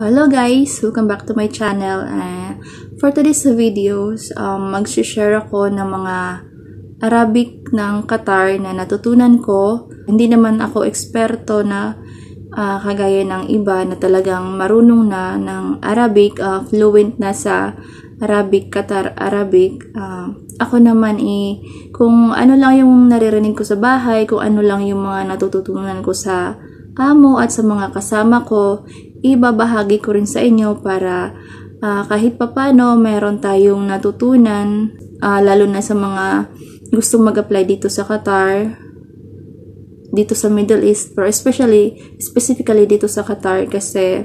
Hello guys! Welcome back to my channel. Uh, for today's videos, um, mag-share ako ng mga Arabic ng Qatar na natutunan ko. Hindi naman ako eksperto na uh, kagaya ng iba na talagang marunong na ng Arabic, uh, fluent na sa Arabic, Qatar Arabic. Uh, ako naman eh, kung ano lang yung naririnig ko sa bahay, kung ano lang yung mga natututunan ko sa amo at sa mga kasama ko, ibabahagi ko rin sa inyo para uh, kahit papano meron tayong natutunan uh, lalo na sa mga gustong mag-apply dito sa Qatar dito sa Middle East pero especially specifically dito sa Qatar kasi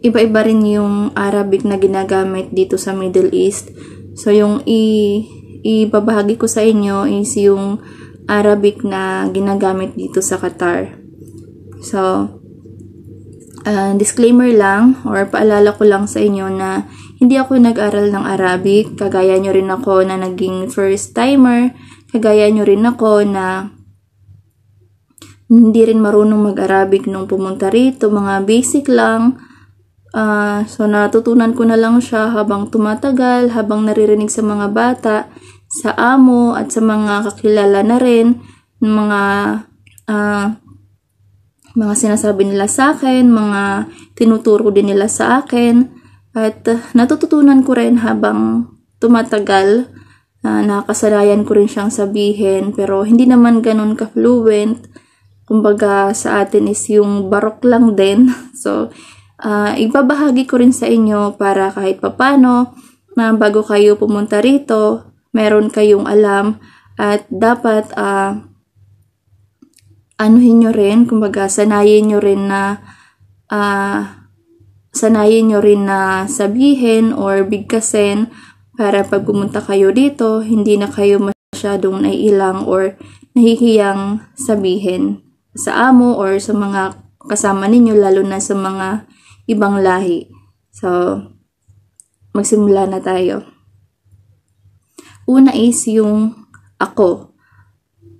iba-iba rin yung Arabic na ginagamit dito sa Middle East so yung i ibabahagi ko sa inyo is yung Arabic na ginagamit dito sa Qatar so uh, disclaimer lang or paalala ko lang sa inyo na hindi ako nag-aral ng Arabic. Kagaya nyo rin ako na naging first timer. Kagaya nyo rin ako na hindi rin marunong mag-Arabic nung pumunta rito. Mga basic lang. Uh, so, natutunan ko na lang siya habang tumatagal, habang naririnig sa mga bata, sa amo, at sa mga kakilala na rin, mga uh, mga sinasabi nila sa akin, mga tinuturo din nila sa akin. At uh, natututunan ko rin habang tumatagal, uh, nakasanayan ko rin siyang sabihin, pero hindi naman ganun ka-fluent. Kumbaga sa atin is yung barok lang din. So, uh, ibabahagi ko rin sa inyo para kahit papano, na bago kayo pumunta rito, meron kayong alam at dapat uh, anuhin nyo rin, kumbaga sanayin nyo rin na uh, sanayin nyo rin na sabihin or bigkasin para pag pumunta kayo dito, hindi na kayo masyadong naiilang or nahihiyang sabihin sa amo or sa mga kasama ninyo, lalo na sa mga ibang lahi. So, magsimula na tayo. Una is yung ako.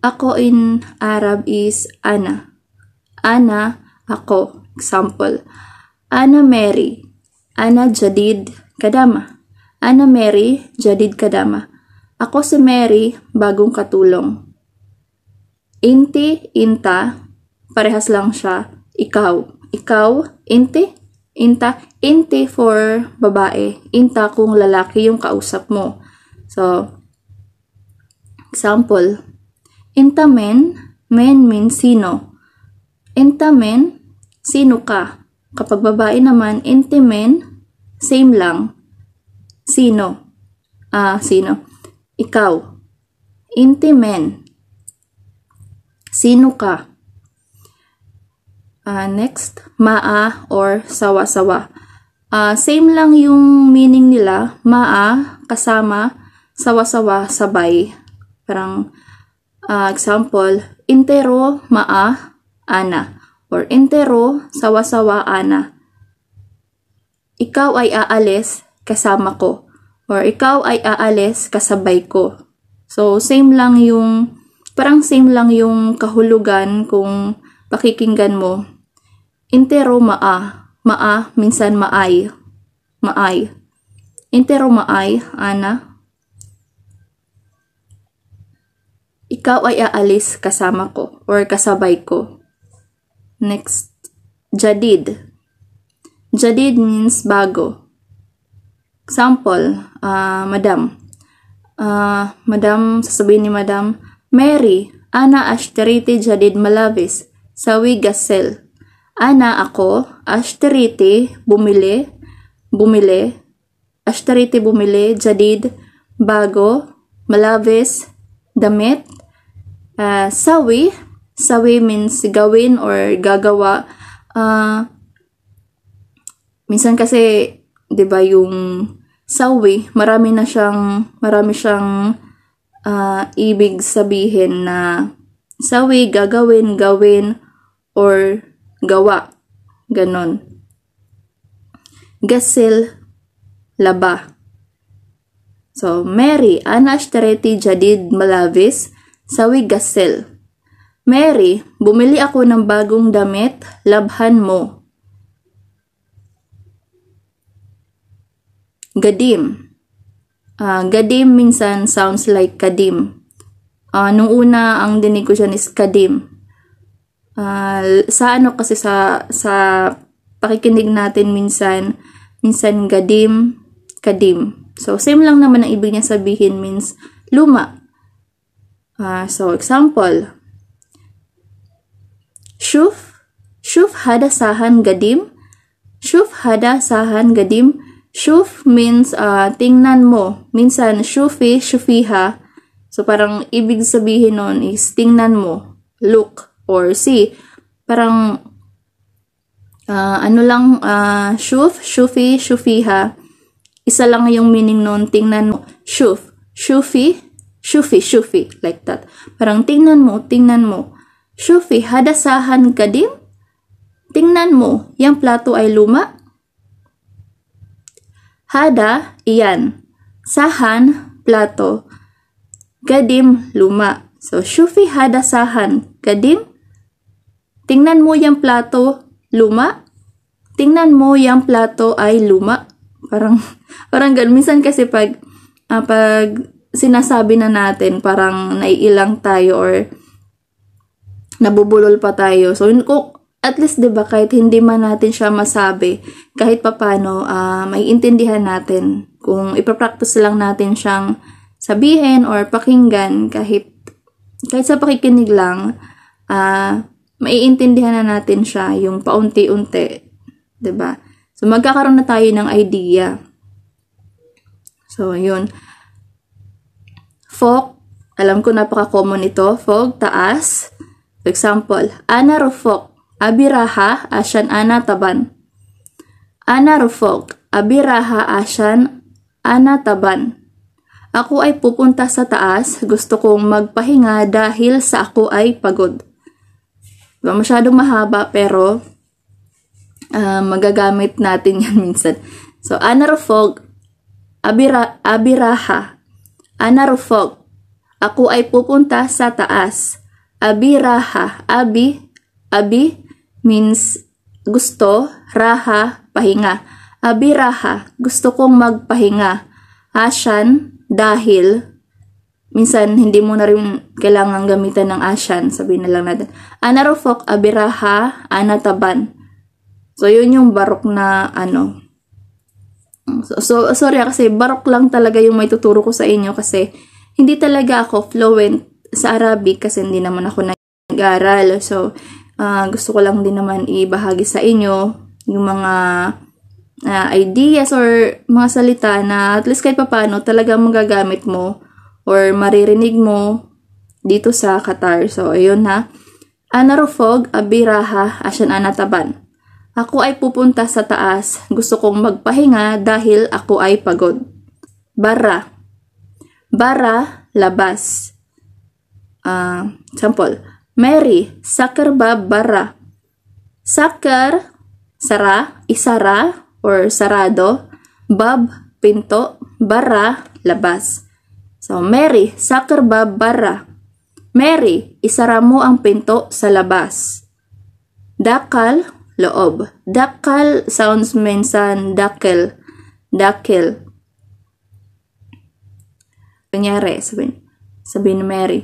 Ako in Arab is Ana. Ana, ako. Example. Ana Mary. Ana Jadid Kadama. Ana Mary Jadid Kadama. Ako si Mary, bagong katulong. Inti, inta, parehas lang siya. Ikaw. Ikaw, inti, inta, inti for babae. Inta kung lalaki yung kausap mo. So, example, Intamen, men means sino. Intamen, sino ka. Kapag babae naman, intimen, same lang. Sino? Ah, sino? Ikaw. Intimen. Sino ka? Uh, next, maa or sawa-sawa. Uh, same lang yung meaning nila. Maa, kasama, sawa-sawa, sabay. Parang Uh, example, intero maa ana or intero sawasawa ana. Ikaw ay aalis kasama ko or ikaw ay aalis kasabay ko. So same lang yung parang same lang yung kahulugan kung pakikinggan mo. Intero maa, maa minsan maay, maay. Intero maay ana Ikaw ay aalis kasama ko or kasabay ko. Next, jadid. Jadid means bago. Example, uh, madam. Uh, madam, sasabihin ni madam, Mary, ana ashterite jadid malabis, sawi gasel. Ana ako, ashterite, bumili, bumili, ashterite bumili, jadid, bago, malabis, damit, uh, sawi. Sawi means gawin or gagawa. Uh, minsan kasi, di ba yung sawi, marami na siyang, marami siyang uh, ibig sabihin na sawi, gagawin, gawin, or gawa. Ganon. Gasil, laba. So, Mary, ana ashtareti jadid malavis, sa Wigasel. Mary, bumili ako ng bagong damit, labhan mo. Gadim. Uh, gadim minsan sounds like kadim. Uh, nung una, ang dinig ko dyan is kadim. Uh, sa ano kasi sa, sa pakikinig natin minsan, minsan gadim, kadim. So, same lang naman ang ibig niya sabihin means luma. Uh, so, example, Shuf, Shuf hada sahan gadim. Shuf hada sahan gadim. Shuf means uh, tingnan mo. Minsan, shufi, shufiha. So, parang ibig sabihin nun is tingnan mo. Look or see. Parang, uh, ano lang, uh, shuf, shufi, shufiha. Isa lang yung meaning nun, tingnan mo. Shuf, shufi, Shufi, shufi, like that. Parang tingnan mo, tingnan mo. Shufi, hadasahan ka din? Tingnan mo, yung plato ay luma? Hada, iyan. Sahan, plato. Gadim, luma. So, shufi hadasahan. Gadim, tingnan mo yung plato, luma. Tingnan mo yung plato ay luma. Parang, parang ganun. Minsan kasi pag, uh, pag sinasabi na natin parang naiilang tayo or nabubulol pa tayo. So, kung at least 'di ba kahit hindi man natin siya masabi, kahit papaano uh, ah, intindihan natin kung ipapractice lang natin siyang sabihin or pakinggan kahit kahit sa pakikinig lang uh, maiintindihan na natin siya yung paunti-unti, 'di ba? So magkakaroon na tayo ng idea. So, yun. Fog, alam ko napaka-common ito, Fog, taas. For example, Ana Rufok, Abiraha, Asyan Ana Taban. Ana Rufok, Abiraha, Asyan Ana Taban. Ako ay pupunta sa taas, gusto kong magpahinga dahil sa ako ay pagod. Diba, masyadong mahaba pero uh, magagamit natin yan minsan. So, Ana Rufok, Abira, Abiraha, Anarufog. Ako ay pupunta sa taas. Abi raha. Abi. Abi means gusto. Raha. Pahinga. Abi raha. Gusto kong magpahinga. Asyan. Dahil. Minsan, hindi mo na rin kailangan gamitan ng asyan. Sabihin na lang natin. Anarufok abiraha anataban. So, yun yung barok na ano, So, so sorry ah, kasi barok lang talaga yung may tuturo ko sa inyo kasi hindi talaga ako fluent sa Arabic kasi hindi naman ako nag-aral. So, uh, gusto ko lang din naman ibahagi sa inyo yung mga uh, ideas or mga salita na at least kahit papano talaga magagamit mo or maririnig mo dito sa Qatar. So, ayun ha. Ana rufog abiraha asyan anataban. Ako ay pupunta sa taas. Gusto kong magpahinga dahil ako ay pagod. Bara. Bara, labas. Uh, sample. Mary, sakar ba bara? Sakar, sara, isara, or sarado. Bab, pinto. Bara, labas. So, Mary, sakar ba bara? Mary, isara mo ang pinto sa labas. Dakal, loob. Dakal sounds minsan dakil. Dakil. Kunyari, sabihin, sabihin ni Mary,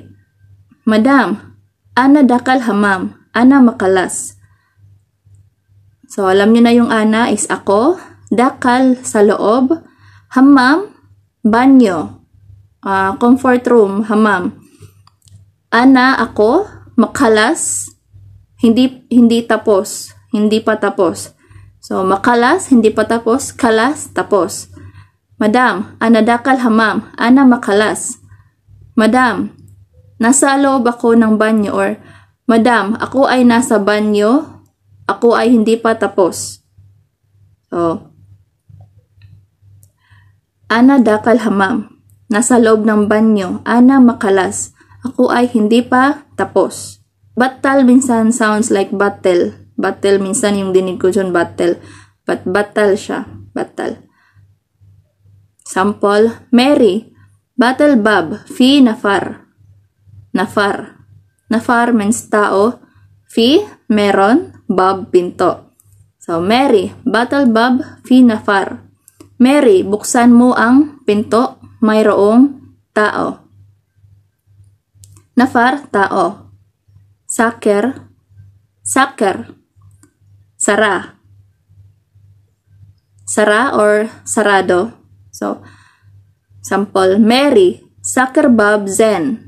Madam, ana dakal hamam, ana makalas. So, alam niyo na yung ana is ako, dakal sa loob, hamam, banyo, uh, comfort room, hamam. Ana, ako, makalas, hindi, hindi tapos hindi pa tapos. So, makalas, hindi pa tapos. Kalas, tapos. Madam, anadakal hamam. Ana makalas. Madam, nasa loob ako ng banyo or Madam, ako ay nasa banyo. Ako ay hindi pa tapos. So, Ana dakal hamam. Nasa loob ng banyo. Ana makalas. Ako ay hindi pa tapos. Batal minsan sounds like battle. Battle. Minsan yung dinig ko dyan, battle. But battle siya. Battle. Sample, Mary. Battle Bob. Fi nafar. Nafar. Nafar means tao. Fi, meron. Bob, pinto. So, Mary. Battle Bob. Fi nafar. Mary, buksan mo ang pinto. Mayroong tao. Nafar, tao. Saker, saker. Sara. Sara or sarado. So, sample, Mary, Sakerbab Zen.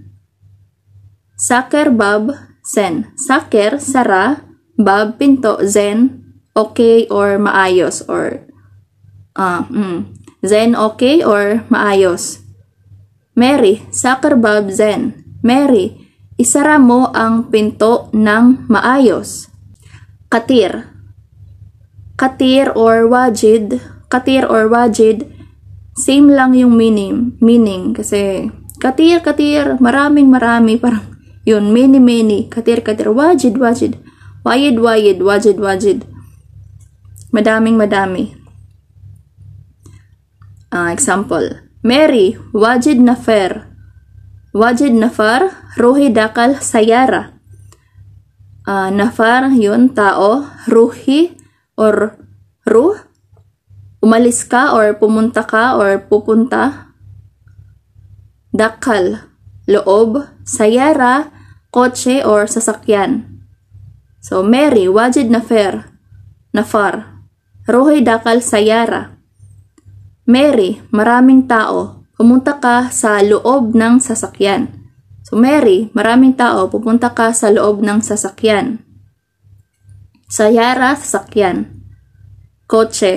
Sakerbab Zen. Saker, Sara, Bab, Pinto, Zen, okay or maayos or uh, mm, Zen, okay or maayos. Mary, Sakerbab Zen. Mary, isara mo ang pinto ng maayos. Katir, Katir or wajid, katir or wajid, same lang yung meaning. Meaning, kasi katir, katir, maraming marami, parang yun, many, many, katir, katir, wajid, wajid, wajid, wajid, wajid, wajid. Madaming, madami. Uh, example, Mary, wajid nafer. Wajid nafar, ruhi dakal sayara. Uh, ah, nafar, yun, tao. Ruhi, or ruh. Umalis ka or pumunta ka or pupunta. Dakal, loob, sayara, kotse or sasakyan. So, Mary, wajid nafer nafar. Ruhi dakal sayara. Mary, maraming tao. Pumunta ka sa loob ng sasakyan. So, Mary, maraming tao. Pupunta ka sa loob ng sasakyan. Sayara, sakyan. Kotse.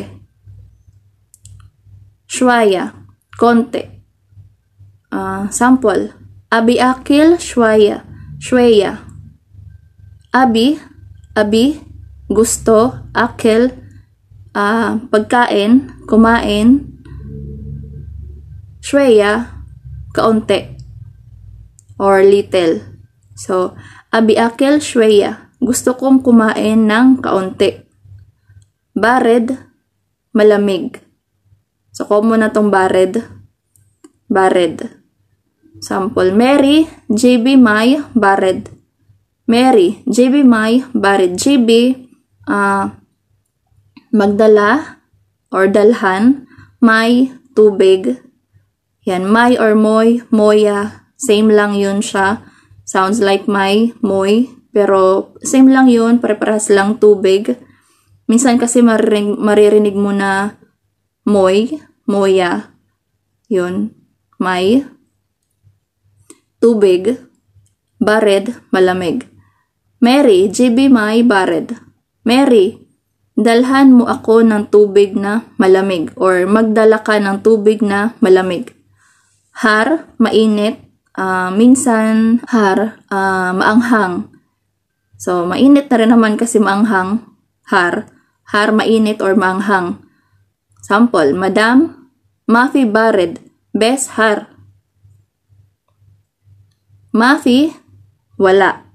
Shwaya, konti. Uh, sample. Abi akil, shwaya. Shwaya. Abi, abi, gusto, akil, uh, pagkain, kumain. Shwaya, kaunti. Or little. So, abi akil, shwaya gusto kong kumain ng kaunti. Barred, malamig. So, common na tong barred. Barred. Sample, Mary, JB, my, barred. Mary, JB, my, barred. JB, uh, ah, magdala or dalhan, my, tubig. Yan, my or moy, moya. Same lang yun siya. Sounds like my, moy, pero same lang yun, pare-parehas lang tubig. Minsan kasi maririnig, maririnig mo na moy, moya, yun, may, tubig, bared, malamig. Mary, GB may bared. Mary, dalhan mo ako ng tubig na malamig or magdala ka ng tubig na malamig. Har, mainit, uh, minsan har, uh, maanghang. So, mainit na rin naman kasi maanghang, har, har mainit or maanghang. Sample, Madam, Mafi Bared, best Har. Mafi, wala.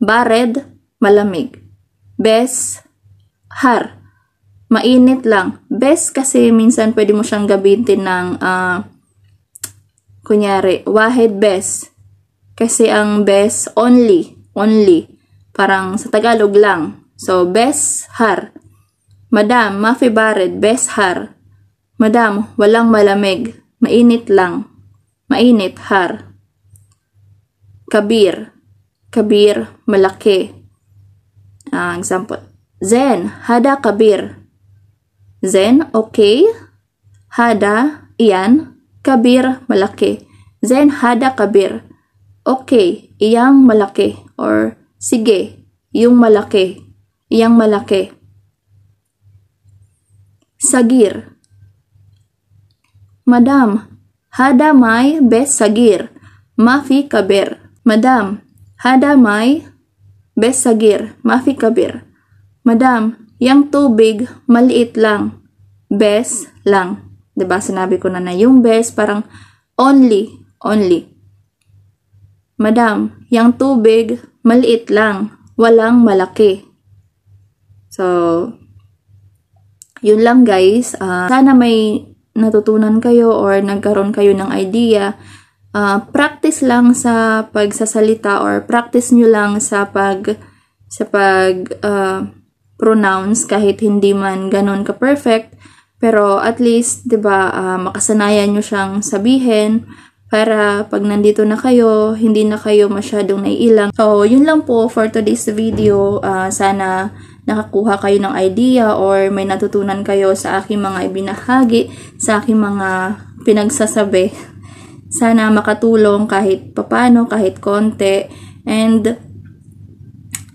Bared, malamig. Best har. Mainit lang. Best kasi minsan pwede mo siyang gabitin ng, uh, kunyari, wahed best. Kasi ang best, only, only. Parang sa Tagalog lang. So, beshar. Madam, mafibared, beshar. Madam, walang malamig. Mainit lang. Mainit, har. Kabir. Kabir, malaki. Uh, example. Zen, hada kabir. Zen, okay. Hada, iyan. Kabir, malaki. Zen, hada kabir. Okay, iyang malaki. Or, Sige, yung malaki. Yang malaki. Sagir. Madam, hada may bes sagir. Mafi kabir. Madam, hada may bes sagir. Mafi kabir. Madam, yang tubig maliit lang. Bes lang. 'Di ba Sinabi ko na na yung bes parang only, only. Madam, yang tubig, maliit lang. Walang malaki. So, yun lang guys. Uh, sana may natutunan kayo or nagkaroon kayo ng idea. Uh, practice lang sa pagsasalita or practice nyo lang sa pag sa pag uh, ah, pronounce kahit hindi man ganun ka perfect pero at least 'di ba uh, makasanayan nyo siyang sabihin para pag nandito na kayo, hindi na kayo masyadong naiilang. So, yun lang po for today's video. Uh, sana nakakuha kayo ng idea or may natutunan kayo sa aking mga ibinahagi, sa aking mga pinagsasabi. Sana makatulong kahit papano, kahit konti. And,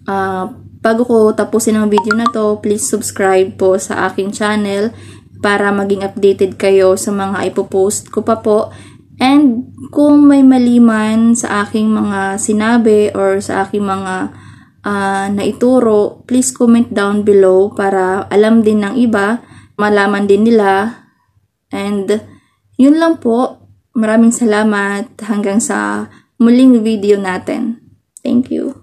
uh, bago ko tapusin ang video na to, please subscribe po sa aking channel para maging updated kayo sa mga ipopost ko pa po. And kung may mali man sa aking mga sinabi or sa aking mga uh, naituro, please comment down below para alam din ng iba, malaman din nila. And yun lang po. Maraming salamat hanggang sa muling video natin. Thank you.